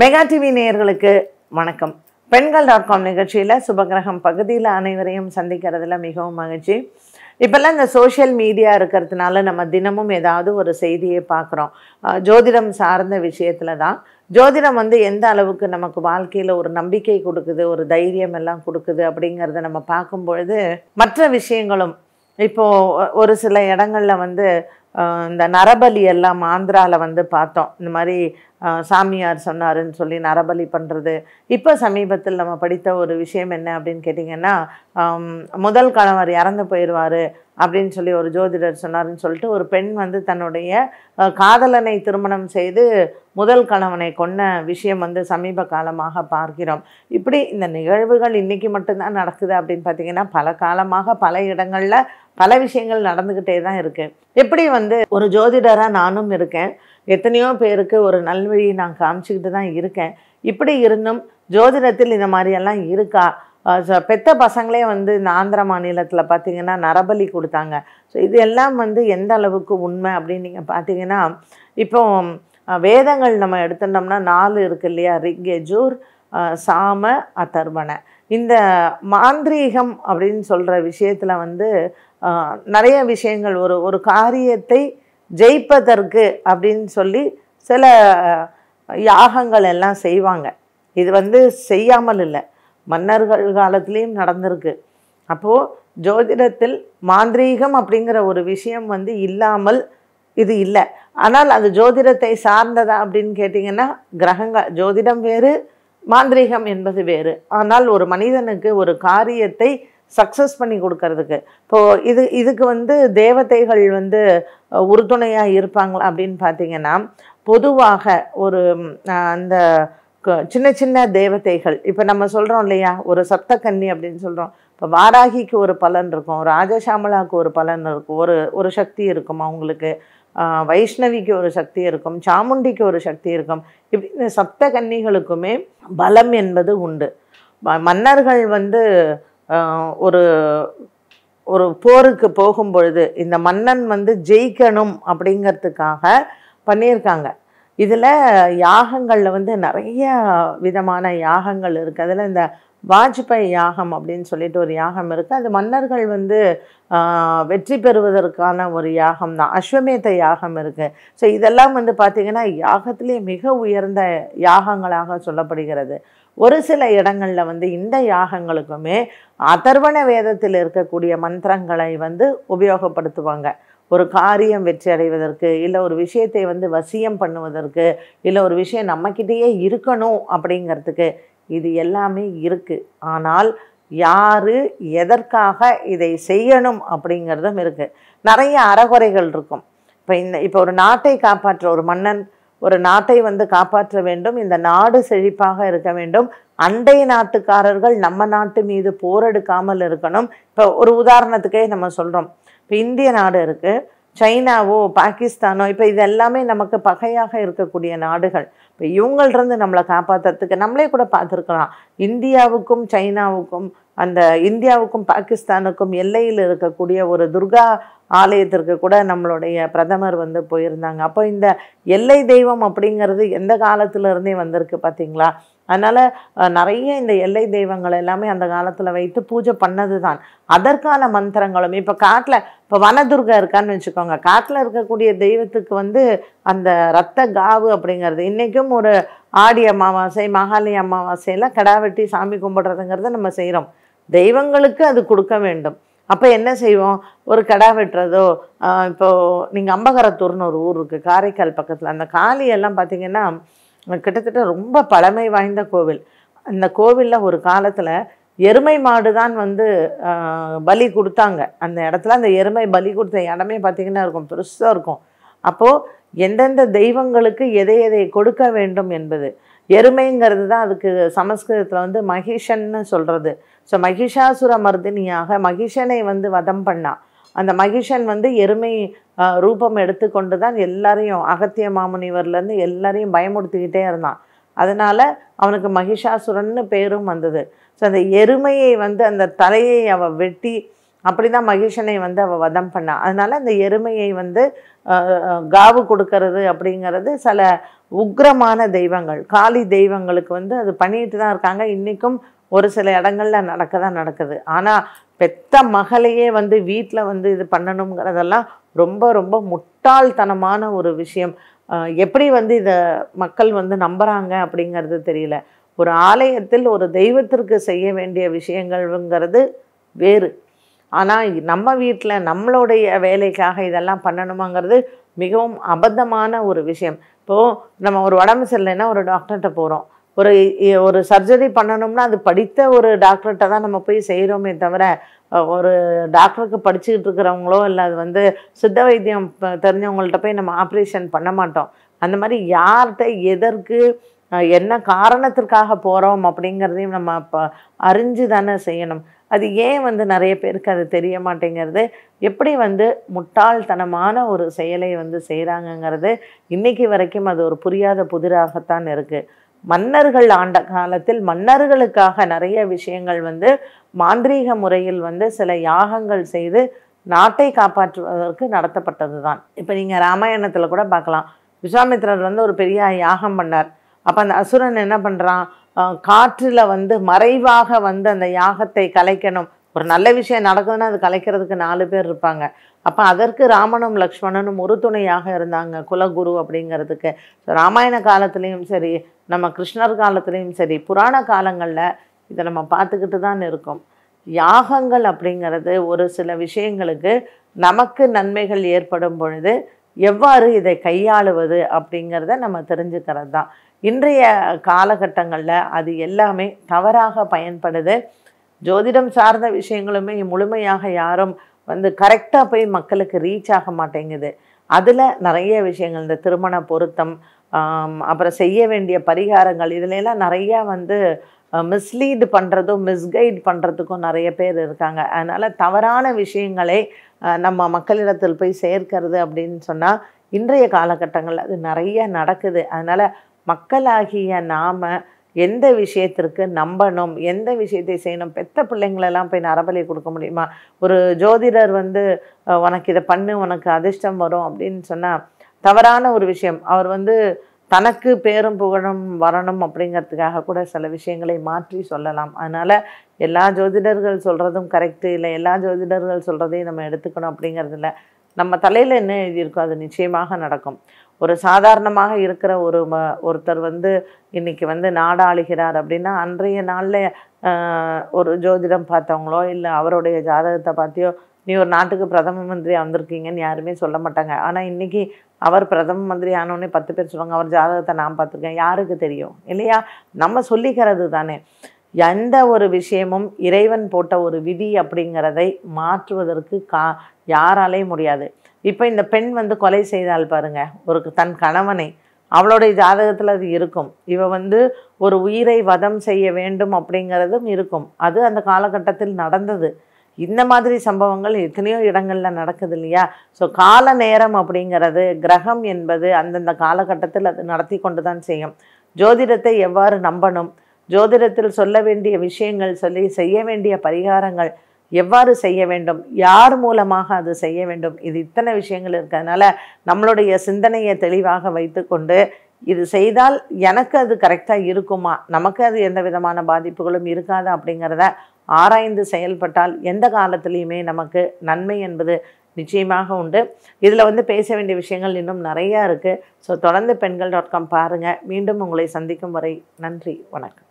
mega TV நேயர்களுக்கு வணக்கம் பெண்கள் டாட் காம் நிகழ்ச்சியில் சுபகிரகம் பகுதியில் அனைவரையும் சந்திக்கிறதுல மிகவும் மகிழ்ச்சி இப்போல்லாம் இந்த சோஷியல் மீடியா இருக்கிறதுனால நம்ம தினமும் ஏதாவது ஒரு செய்தியை பார்க்குறோம் ஜோதிடம் சார்ந்த விஷயத்தில் தான் ஜோதிடம் வந்து எந்த அளவுக்கு நமக்கு வாழ்க்கையில் ஒரு நம்பிக்கை கொடுக்குது ஒரு தைரியம் எல்லாம் கொடுக்குது அப்படிங்கிறத நம்ம பார்க்கும் பொழுது மற்ற விஷயங்களும் இப்போது ஒரு சில இடங்களில் வந்து இந்த நரபலி எல்லாம் ஆந்திராவில் வந்து பார்த்தோம் இந்த மாதிரி சாமியார் சொன்னாருன்னு சொல்லி நரபலி பண்ணுறது இப்போ சமீபத்தில் நம்ம படித்த ஒரு விஷயம் என்ன அப்படின்னு கேட்டிங்கன்னா முதல் கணவர் இறந்து போயிடுவார் அப்படின்னு சொல்லி ஒரு ஜோதிடர் சொன்னார்ன்னு சொல்லிட்டு ஒரு பெண் வந்து தன்னுடைய காதலனை திருமணம் செய்து முதல் கணவனை கொன்ன விஷயம் வந்து சமீப காலமாக பார்க்கிறோம் இப்படி இந்த நிகழ்வுகள் இன்னைக்கு மட்டும்தான் நடக்குது அப்படின்னு பார்த்திங்கன்னா பல காலமாக பல இடங்களில் பல விஷயங்கள் நடந்துக்கிட்டே தான் இருக்குது எப்படி வந்து ஒரு ஜோதிடராக நானும் இருக்கேன் எத்தனையோ பேருக்கு ஒரு நல்வழியை நான் காமிச்சிக்கிட்டு தான் இருக்கேன் இப்படி இருந்தும் ஜோதிடத்தில் இந்த மாதிரியெல்லாம் இருக்கா பெத்த பசங்களே வந்து இந்த ஆந்திர மாநிலத்தில் பார்த்திங்கன்னா நரபலி கொடுத்தாங்க ஸோ இது எல்லாம் வந்து எந்த அளவுக்கு உண்மை அப்படின்னு நீங்கள் பார்த்தீங்கன்னா இப்போ வேதங்கள் நம்ம எடுத்துட்டோம்னா நாலு இருக்கு இல்லையா ரிக்கெஜூர் சாம அத்தர்வண இந்த மாந்திரீகம் அப்படின்னு சொல்கிற விஷயத்தில் வந்து நிறைய விஷயங்கள் ஒரு ஒரு காரியத்தை ஜெயிப்பதற்கு அப்படின்னு சொல்லி சில யாகங்கள் எல்லாம் செய்வாங்க இது வந்து செய்யாமல் இல்லை மன்னர்கள் காலத்துலேயும் நடந்திருக்கு அப்போது ஜோதிடத்தில் மாந்திரீகம் அப்படிங்கிற ஒரு விஷயம் வந்து இல்லாமல் இது இல்லை ஆனால் அது ஜோதிடத்தை சார்ந்ததா அப்படின்னு கேட்டிங்கன்னா கிரகங்கள் ஜோதிடம் வேறு மாந்திரீகம் என்பது வேறு ஆனால் ஒரு மனிதனுக்கு ஒரு காரியத்தை சக்ஸஸ் பண்ணி கொடுக்கறதுக்கு இப்போது இது இதுக்கு வந்து தேவதைகள் வந்து உறுதுணையாக இருப்பாங்களா அப்படின்னு பார்த்தீங்கன்னா பொதுவாக ஒரு அந்த சின்ன சின்ன தேவதைகள் இப்போ நம்ம சொல்கிறோம் இல்லையா ஒரு சப்த கன்னி அப்படின்னு சொல்கிறோம் இப்போ வாராகிக்கு ஒரு பலன் இருக்கும் ராஜசாமலாவுக்கு ஒரு பலன் இருக்கும் ஒரு ஒரு சக்தி இருக்கும் அவங்களுக்கு வைஷ்ணவிக்கு ஒரு சக்தி இருக்கும் சாமுண்டிக்கு ஒரு சக்தி இருக்கும் இப்படி சப்த கன்னிகளுக்குமே பலம் என்பது உண்டு மன்னர்கள் வந்து ஒரு ஒரு போருக்கு போகும் பொழுது இந்த மன்னன் வந்து ஜெயிக்கணும் அப்படிங்கிறதுக்காக பண்ணியிருக்காங்க இதில் யாகங்களில் வந்து நிறைய விதமான யாகங்கள் இருக்குது அதில் இந்த வாஜ்பாய் யாகம் அப்படின்னு சொல்லிட்டு ஒரு யாகம் இருக்குது அது மன்னர்கள் வந்து வெற்றி பெறுவதற்கான ஒரு யாகம் தான் அஸ்வமேத யாகம் இருக்குது ஸோ இதெல்லாம் வந்து பார்த்திங்கன்னா யாகத்திலே மிக உயர்ந்த யாகங்களாக சொல்லப்படுகிறது ஒரு சில இடங்களில் வந்து இந்த யாகங்களுக்குமே அதர்வண வேதத்தில் இருக்கக்கூடிய மந்திரங்களை வந்து உபயோகப்படுத்துவாங்க ஒரு காரியம் வெற்றி அடைவதற்கு இல்லை ஒரு விஷயத்தை வந்து வசியம் பண்ணுவதற்கு இல்லை ஒரு விஷயம் நம்மக்கிட்டேயே இருக்கணும் அப்படிங்கிறதுக்கு இது எல்லாமே இருக்குது ஆனால் யார் எதற்காக இதை செய்யணும் அப்படிங்கிறதும் இருக்குது நிறைய அறகுறைகள் இருக்கும் இப்போ இந்த இப்போ ஒரு நாட்டை காப்பாற்ற ஒரு மன்னன் ஒரு நாட்டை வந்து காப்பாற்ற வேண்டும் இந்த நாடு செழிப்பாக இருக்க வேண்டும் அண்டை நாட்டுக்காரர்கள் நம்ம நாட்டு மீது போரெடுக்காமல் இருக்கணும் இப்போ ஒரு உதாரணத்துக்கே நம்ம சொல்கிறோம் இப்போ இந்திய நாடு இருக்குது சைனாவோ பாகிஸ்தானோ இப்போ இது எல்லாமே நமக்கு பகையாக இருக்கக்கூடிய நாடுகள் இப்போ இவங்கள்டருந்து நம்மளை காப்பாற்றுறதுக்கு நம்மளே கூட பார்த்துருக்கலாம் இந்தியாவுக்கும் சைனாவுக்கும் அந்த இந்தியாவுக்கும் பாகிஸ்தானுக்கும் எல்லையில் இருக்கக்கூடிய ஒரு துர்கா ஆலயத்திற்கு கூட நம்மளுடைய பிரதமர் வந்து போயிருந்தாங்க அப்போ இந்த எல்லை தெய்வம் அப்படிங்கிறது எந்த காலத்துலேருந்தே வந்திருக்கு பார்த்தீங்களா அதனால் நிறைய இந்த எல்லை தெய்வங்கள் எல்லாமே அந்த காலத்தில் வைத்து பூஜை பண்ணது தான் அதற்கான மந்திரங்களும் இப்போ காட்டில் இப்போ வனதுர்கா இருக்கான்னு வச்சுக்கோங்க காட்டில் இருக்கக்கூடிய தெய்வத்துக்கு வந்து அந்த ரத்த காவு அப்படிங்கிறது இன்றைக்கும் ஒரு ஆடி அமாவாசை மகாலி அமாவாசையெல்லாம் கிடா வெட்டி சாமி கும்பிட்றதுங்கிறத நம்ம செய்கிறோம் தெய்வங்களுக்கு அது கொடுக்க வேண்டும் அப்போ என்ன செய்வோம் ஒரு கடா வெட்டுறதோ இப்போது நீங்கள் அம்பகரத்தூர்னு ஒரு ஊர் இருக்குது காரைக்கால் பக்கத்தில் அந்த காளியெல்லாம் பார்த்திங்கன்னா கிட்டத்தட்ட ரொம்ப பழமை வாய்ந்த கோவில் அந்த கோவிலில் ஒரு காலத்தில் எருமை மாடு தான் வந்து பலி கொடுத்தாங்க அந்த இடத்துல அந்த எருமை பலி கொடுத்த இடமே பார்த்திங்கன்னா இருக்கும் பெருசாக இருக்கும் அப்போது எந்தெந்த தெய்வங்களுக்கு எதை எதை கொடுக்க வேண்டும் என்பது எருமைங்கிறது தான் அதுக்கு சமஸ்கிருதத்தில் வந்து மகிஷன்னு சொல்கிறது ஸோ மகிஷாசுர மர்தினியாக மகிஷனை வந்து வதம் பண்ணா அந்த மகிஷன் வந்து எருமை ரூபம் எடுத்துக்கொண்டு தான் எல்லாரையும் அகத்திய மாமுனிவர்லேருந்து எல்லாரையும் பயமுடுத்திக்கிட்டே இருந்தான் அதனால் அவனுக்கு மகிஷாசுரன்னு பேரும் வந்தது ஸோ அந்த எருமையை வந்து அந்த தலையை அவள் வெட்டி அப்படி தான் மகிஷனை வந்து அவள் வதம் பண்ணான் அதனால் அந்த எருமையை வந்து காவு கொடுக்கறது அப்படிங்கிறது சில உக்ரமான தெய்வங்கள் காளி தெய்வங்களுக்கு வந்து அது பண்ணிட்டு தான் இருக்காங்க இன்றைக்கும் ஒரு சில இடங்களில் நடக்க தான் நடக்குது ஆனால் பெத்த மகளையே வந்து வீட்டில் வந்து இது பண்ணணுங்கிறதெல்லாம் ரொம்ப ரொம்ப முட்டாள்தனமான ஒரு விஷயம் எப்படி வந்து இதை மக்கள் வந்து நம்புகிறாங்க அப்படிங்கிறது தெரியல ஒரு ஆலயத்தில் ஒரு தெய்வத்திற்கு செய்ய வேண்டிய விஷயங்கள்ங்கிறது வேறு ஆனால் நம்ம வீட்டில் நம்மளுடைய வேலைக்காக இதெல்லாம் பண்ணணுமாங்கிறது மிகவும் அபத்தமான ஒரு விஷயம் இப்போது நம்ம ஒரு உடம்பு சரியில்லைன்னா ஒரு டாக்டர்கிட்ட போகிறோம் ஒரு ஒரு சர்ஜரி பண்ணணும்னா அது படித்த ஒரு டாக்டர்கிட்ட தான் நம்ம போய் செய்கிறோமே தவிர ஒரு டாக்டருக்கு படிச்சுக்கிட்டு இருக்கிறவங்களோ இல்லை அது வந்து சித்த வைத்தியம் தெரிஞ்சவங்கள்ட்ட போய் நம்ம ஆப்ரேஷன் பண்ண மாட்டோம் அந்த மாதிரி யார்கிட்ட எதற்கு என்ன காரணத்திற்காக போகிறோம் அப்படிங்கிறதையும் நம்ம இப்போ அறிஞ்சு தானே செய்யணும் அது ஏன் வந்து நிறைய பேருக்கு அது தெரிய மாட்டேங்கிறது எப்படி வந்து முட்டாள்தனமான ஒரு செயலை வந்து செய்கிறாங்கங்கிறது இன்றைக்கி வரைக்கும் அது ஒரு புரியாத புதிராகத்தான் இருக்குது மன்னர்கள் ஆண்ட காலத்தில் மன்னர்களுக்காக நிறைய விஷயங்கள் வந்து மாந்திரீக முறையில் வந்து சில யாகங்கள் செய்து நாட்டை காப்பாற்றுவதற்கு நடத்தப்பட்டது தான் இப்போ நீங்கள் ராமாயணத்தில் கூட பார்க்கலாம் விஸ்வாமித்திரர் வந்து ஒரு பெரிய யாகம் பண்ணார் அப்போ அந்த அசுரன் என்ன பண்ணுறான் காற்றில் வந்து மறைவாக வந்து அந்த யாகத்தை கலைக்கணும் ஒரு நல்ல விஷயம் நடக்குதுன்னா அது கலைக்கிறதுக்கு நாலு பேர் இருப்பாங்க அப்போ அதற்கு ராமனும் லக்ஷ்மணனும் ஒரு துணையாக இருந்தாங்க குலகுரு அப்படிங்கிறதுக்கு ராமாயண காலத்துலேயும் சரி நம்ம கிருஷ்ணர் காலத்துலேயும் சரி புராண காலங்களில் இதை நம்ம பார்த்துக்கிட்டு தான் இருக்கோம் யாகங்கள் அப்படிங்கிறது ஒரு சில விஷயங்களுக்கு நமக்கு நன்மைகள் ஏற்படும் பொழுது எவ்வாறு இதை கையாளுவது அப்படிங்கிறத நம்ம தெரிஞ்சுக்கிறது தான் இன்றைய காலகட்டங்களில் அது எல்லாமே தவறாக பயன்படுது ஜோதிடம் சார்ந்த விஷயங்களுமே முழுமையாக யாரும் வந்து கரெக்டாக போய் மக்களுக்கு ரீச் ஆக மாட்டேங்குது அதில் நிறைய விஷயங்கள் இந்த திருமண பொருத்தம் அப்புறம் செய்ய வேண்டிய பரிகாரங்கள் இதுலலாம் நிறையா வந்து மிஸ்லீடு பண்ணுறதும் மிஸ்கைட் பண்ணுறதுக்கும் நிறைய பேர் இருக்காங்க அதனால் தவறான விஷயங்களை நம்ம மக்களிடத்தில் போய் சேர்க்கிறது அப்படின்னு சொன்னால் இன்றைய காலகட்டங்களில் அது நிறைய நடக்குது அதனால் மக்களாகிய நாம் எந்த விஷயத்திற்கு நம்பணும் எந்த விஷயத்தை செய்யணும் பெத்த பிள்ளைங்களெல்லாம் போய் நரபலி கொடுக்க முடியுமா ஒரு ஜோதிடர் வந்து உனக்கு இதை பண்ணு உனக்கு அதிர்ஷ்டம் வரும் அப்படின்னு சொன்னால் தவறான ஒரு விஷயம் அவர் வந்து தனக்கு பேரும் புகழும் வரணும் அப்படிங்கிறதுக்காக கூட சில விஷயங்களை மாற்றி சொல்லலாம் அதனால் எல்லா ஜோதிடர்கள் சொல்கிறதும் கரெக்டு இல்லை எல்லா ஜோதிடர்கள் சொல்கிறதையும் நம்ம எடுத்துக்கணும் அப்படிங்கிறது இல்லை நம்ம தலையில் என்ன எழுதியிருக்கோ அது நிச்சயமாக நடக்கும் ஒரு சாதாரணமாக இருக்கிற ஒரு ஒருத்தர் வந்து இன்றைக்கி வந்து நாடாளுகிறார் அப்படின்னா அன்றைய நாளில் ஒரு ஜோதிடம் பார்த்தவங்களோ இல்லை அவருடைய ஜாதகத்தை பார்த்தியோ நீ ஒரு நாட்டுக்கு பிரதம மந்திரி வந்திருக்கீங்கன்னு யாருமே சொல்ல மாட்டாங்க ஆனால் இன்றைக்கி அவர் பிரதம மந்திரி ஆனோடனே பத்து பேர் சொல்லுவாங்க அவர் ஜாதகத்தை நான் பார்த்துருக்கேன் யாருக்கு தெரியும் இல்லையா நம்ம சொல்லிக்கிறது தானே எந்த ஒரு விஷயமும் இறைவன் போட்ட ஒரு விதி அப்படிங்கிறதை மாற்றுவதற்கு கா யாராலே முடியாது இப்போ இந்த பெண் வந்து கொலை செய்தால் பாருங்க ஒரு தன் கணவனை அவளுடைய ஜாதகத்தில் அது இருக்கும் இவ வந்து ஒரு உயிரை வதம் செய்ய வேண்டும் அப்படிங்கிறதும் இருக்கும் அது அந்த காலகட்டத்தில் நடந்தது இந்த மாதிரி சம்பவங்கள் எத்தனையோ இடங்களில் நடக்குது இல்லையா ஸோ கால நேரம் அப்படிங்கிறது கிரகம் என்பது அந்தந்த காலகட்டத்தில் அது நடத்தி கொண்டு தான் செய்யும் ஜோதிடத்தை எவ்வாறு நம்பணும் ஜோதிடத்தில் சொல்ல வேண்டிய விஷயங்கள் சொல்லி செய்ய வேண்டிய பரிகாரங்கள் எவ்வாறு செய்ய வேண்டும் யார் மூலமாக அது செய்ய வேண்டும் இது இத்தனை விஷயங்கள் இருக்கிறதுனால நம்மளுடைய சிந்தனையை தெளிவாக வைத்துக்கொண்டு இது செய்தால் எனக்கு அது கரெக்டாக இருக்குமா நமக்கு அது எந்த விதமான பாதிப்புகளும் இருக்காது அப்படிங்கிறத ஆராய்ந்து செயல்பட்டால் எந்த காலத்துலேயுமே நமக்கு நன்மை என்பது நிச்சயமாக உண்டு இதில் வந்து பேச வேண்டிய விஷயங்கள் இன்னும் நிறையா இருக்குது ஸோ தொடர்ந்து பெண்கள் டாட் காம் பாருங்கள் மீண்டும் உங்களை சந்திக்கும் வரை நன்றி வணக்கம்